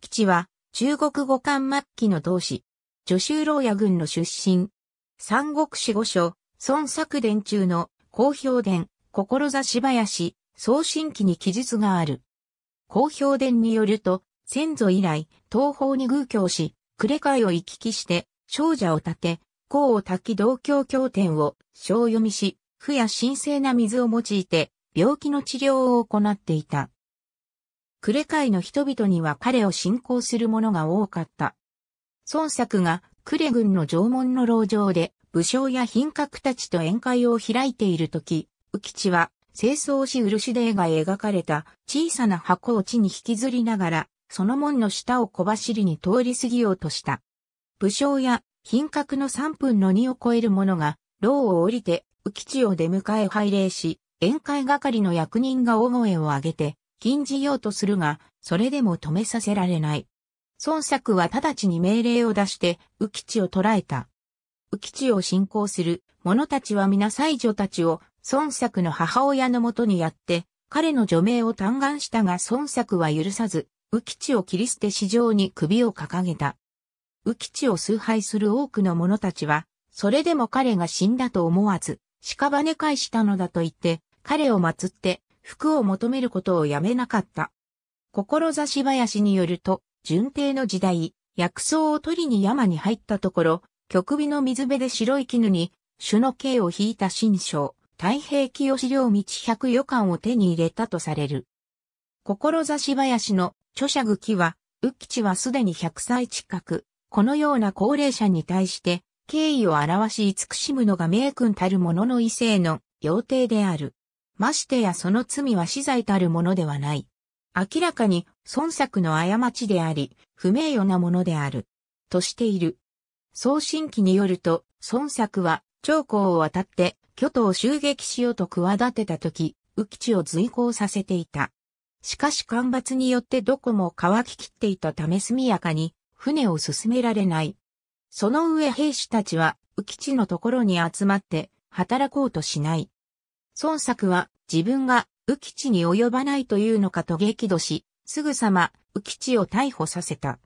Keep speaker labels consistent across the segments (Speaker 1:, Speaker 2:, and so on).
Speaker 1: キ吉は、中国語漢末期の同志、助州牢屋軍の出身。三国志五書、孫作伝中の、公表伝、志林、送信記に記述がある。公表伝によると、先祖以来、東方に偶教し、呉えを行き来して、少女を立て、功を滝同教経典を、小読みし、不や神聖な水を用いて、病気の治療を行っていた。クレ界の人々には彼を信仰する者が多かった。孫作がクレ軍の縄文の牢城で武将や品格たちと宴会を開いている時、浮吉は清掃し漆で絵が描かれた小さな箱を地に引きずりながら、その門の下を小走りに通り過ぎようとした。武将や品格の3分の2を超える者が、牢を降りて、浮吉を出迎え拝礼し、宴会係の役人が大声を上げて、禁じようとするが、それでも止めさせられない。孫作は直ちに命令を出して、浮吉を捕らえた。浮吉を信仰する者たちは皆妻女たちを孫作の母親のもとにやって、彼の除名を嘆願したが孫作は許さず、浮吉を切り捨て市場に首を掲げた。浮吉を崇拝する多くの者たちは、それでも彼が死んだと思わず、屍返したのだと言って、彼を祀って服を求めることをやめなかった。志林によると、順帝の時代、薬草を取りに山に入ったところ、極美の水辺で白い絹に、種の刑を引いた新章、太平清資良道百余巻を手に入れたとされる。志林の著者具記は、宇吉はすでに100歳近く、このような高齢者に対して、敬意を表し慈しむのが名君たる者の異性の要定である。ましてやその罪は死罪たるものではない。明らかに孫作の過ちであり、不名誉なものである。としている。送信記によると、孫作は、長江を渡って、巨頭を襲撃しようと企てた時、宇浮を随行させていた。しかし干ばつによってどこも乾ききっていたため速やかに、船を進められない。その上兵士たちは、浮吉のところに集まって、働こうとしない。孫作は自分が宇吉に及ばないというのかと激怒し、すぐさま宇吉を逮捕させた。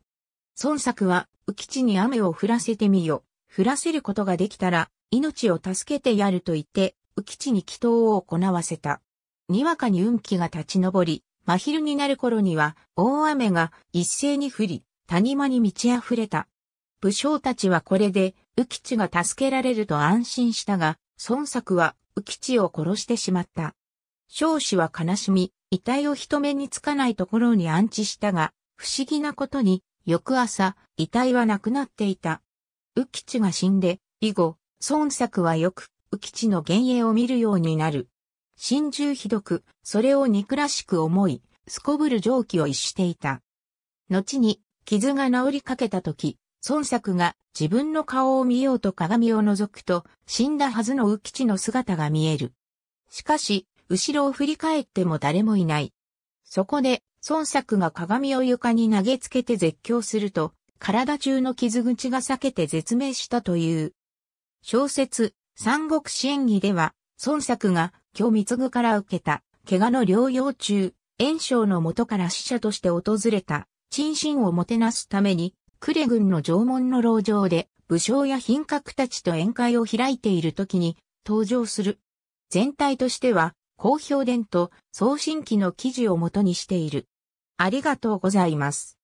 Speaker 1: 孫作は宇吉に雨を降らせてみよ。降らせることができたら命を助けてやると言って、宇吉に祈祷を行わせた。にわかに運気が立ち上り、真昼になる頃には大雨が一斉に降り、谷間に満ち溢れた。武将たちはこれで、宇吉が助けられると安心したが、孫作は吉を殺してしまった。少子は悲しみ、遺体を人目につかないところに安置したが、不思議なことに、翌朝、遺体はなくなっていた。宇吉が死んで、以後、孫作はよく、宇吉の幻影を見るようになる。心中ひどく、それを憎らしく思い、すこぶる常気を逸していた。後に、傷が治りかけた時、孫作が自分の顔を見ようと鏡を覗くと、死んだはずの浮吉の姿が見える。しかし、後ろを振り返っても誰もいない。そこで、孫作が鏡を床に投げつけて絶叫すると、体中の傷口が裂けて絶命したという。小説、三国志演義では、孫作が今日貢ぐから受けた、怪我の療養中、炎症の元から死者として訪れた、陳心をもてなすために、クレ軍の縄文の牢城で武将や品格たちと宴会を開いている時に登場する。全体としては、公表伝と送信機の記事を元にしている。ありがとうございます。